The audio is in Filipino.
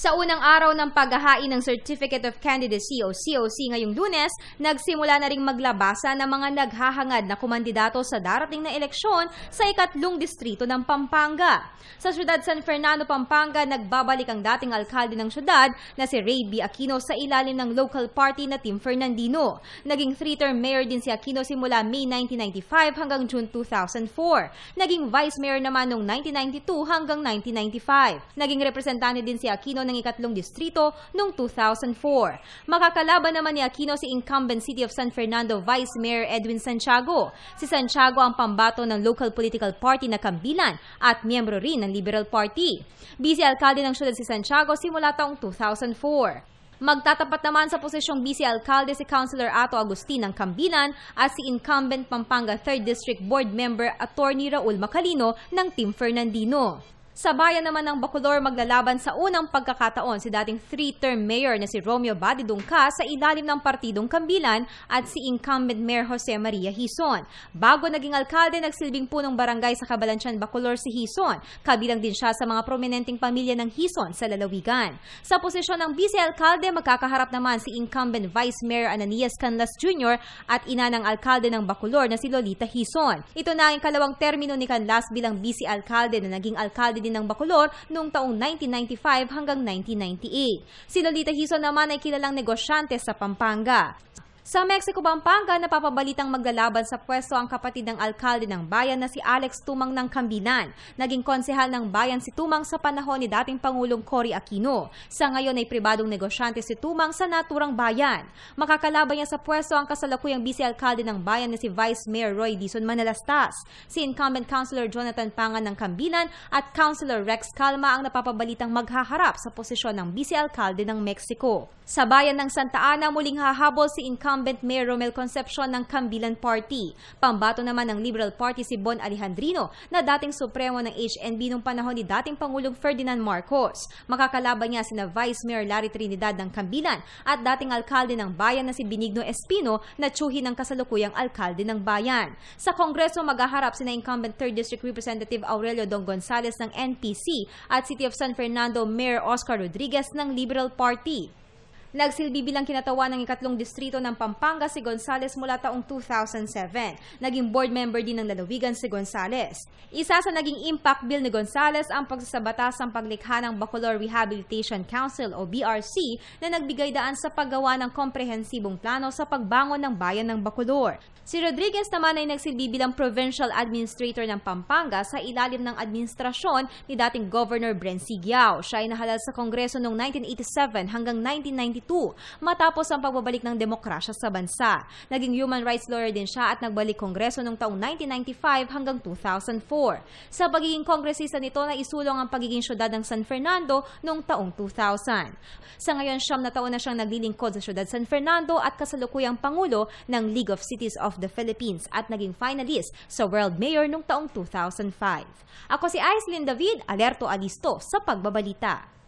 Sa unang araw ng paghahain ng Certificate of Candidacy o COC ngayong lunes, nagsimula na ring maglabasa ng mga naghahangad na kumandidato sa darating na eleksyon sa ikatlong distrito ng Pampanga. Sa siyudad San Fernando, Pampanga, nagbabalik ang dating alkalde ng siyudad na si Ray B. Aquino sa ilalim ng local party na Team Fernandino. Naging three-term mayor din si Aquino simula May 1995 hanggang June 2004. Naging vice mayor naman noong 1992 hanggang 1995. Naging representante din si Aquino ng ikatlong distrito noong 2004. Makakalaban naman ni Aquino si incumbent City of San Fernando Vice Mayor Edwin Santiago. Si Santiago ang pambato ng local political party na Kambilan at miyembro rin ng Liberal Party. Busy alkalde ng siyudad si Santiago simula taong 2004. Magtatapat naman sa posisyong vice alkalde si Councilor Ato Agustin ng Cambinan at si incumbent Pampanga 3rd District Board Member Attorney Raul Macalino ng Team Fernandino. Sa bayan naman ng Bacolor, maglalaban sa unang pagkakataon si dating three-term mayor na si Romeo Badidungka sa ilalim ng Partidong Kambilan at si incumbent Mayor Jose Maria Hison. Bago naging alkalde, nagsilbing punong barangay sa Kabalansyan, Bacolor si Hison. Kabilang din siya sa mga prominenteng pamilya ng Hison sa lalawigan. Sa posisyon ng vice-alkalde, magkakaharap naman si incumbent Vice Mayor Ananias Canlas Jr. at ina ng alkalde ng Bacolor na si Lolita Hison. Ito na ang kalawang termino ni Canlas bilang vice-alkalde na naging alkalde din ng Bacolor noong taong 1995 hanggang 1998. Si Lolita Hison naman ay kilalang negosyante sa Pampanga. Sa Mexico, Pampanga, napapabalitang maglalaban sa pwesto ang kapatid ng alkalde ng bayan na si Alex Tumang ng Kambinan. Naging konsehal ng bayan si Tumang sa panahon ni dating Pangulong Cory Aquino. Sa ngayon ay pribadong negosyante si Tumang sa naturang bayan. Makakalaban niya sa pwesto ang kasalukuyang vice-alkalde ng bayan na si Vice Mayor Roy Dison Manalastas, si incumbent Councilor Jonathan Pangan ng Kambinan at Councilor Rex Calma ang napapabalitang maghaharap sa posisyon ng vice-alkalde ng Mexico. Sa bayan ng Santa Ana, muling hahabol si incumbent incumbent Mayor Romel Concepcion ng Cambilan Party. Pambato naman ng Liberal Party si Bon Alejandrino na dating supremo ng HNB noong panahon ni dating Pangulong Ferdinand Marcos. Makakalaban niya sina Vice Mayor Larry Trinidad ng Cambilan at dating alkalde ng bayan na si Benigno Espino na tsuhi ng kasalukuyang alkalde ng bayan. Sa Kongreso maghaharap sina incumbent 3rd District Representative Aurelio Dong Gonzales ng NPC at City of San Fernando Mayor Oscar Rodriguez ng Liberal Party. Nagsilbi bilang kinatawan ng ikatlong distrito ng Pampanga si Gonzales mula taong 2007. Naging board member din ng lalawigan si Gonzales. Isa sa naging impact bill ni Gonzales ang pagsasabatas ng paglikha ng Bacolor Rehabilitation Council o BRC na nagbigay daan sa paggawa ng komprehensibong plano sa pagbangon ng bayan ng Bacolor. Si Rodriguez naman ay nagsilbi bilang provincial administrator ng Pampanga sa ilalim ng administrasyon ni dating Governor Bren Sigiao. Siya ay nahalal sa Kongreso noong 1987 hanggang 1990 matapos ang pagbabalik ng demokrasya sa bansa. Naging human rights lawyer din siya at nagbalik Kongreso noong taong 1995 hanggang 2004. Sa pagiging kongresista nito na isulong ang pagiging syudad ng San Fernando noong taong 2000. Sa ngayon, siyam na taon na siyang naglilingkod sa syudad San Fernando at kasalukuyang Pangulo ng League of Cities of the Philippines at naging finalist sa World Mayor noong taong 2005. Ako si Aislinn David, alerto alisto sa pagbabalita.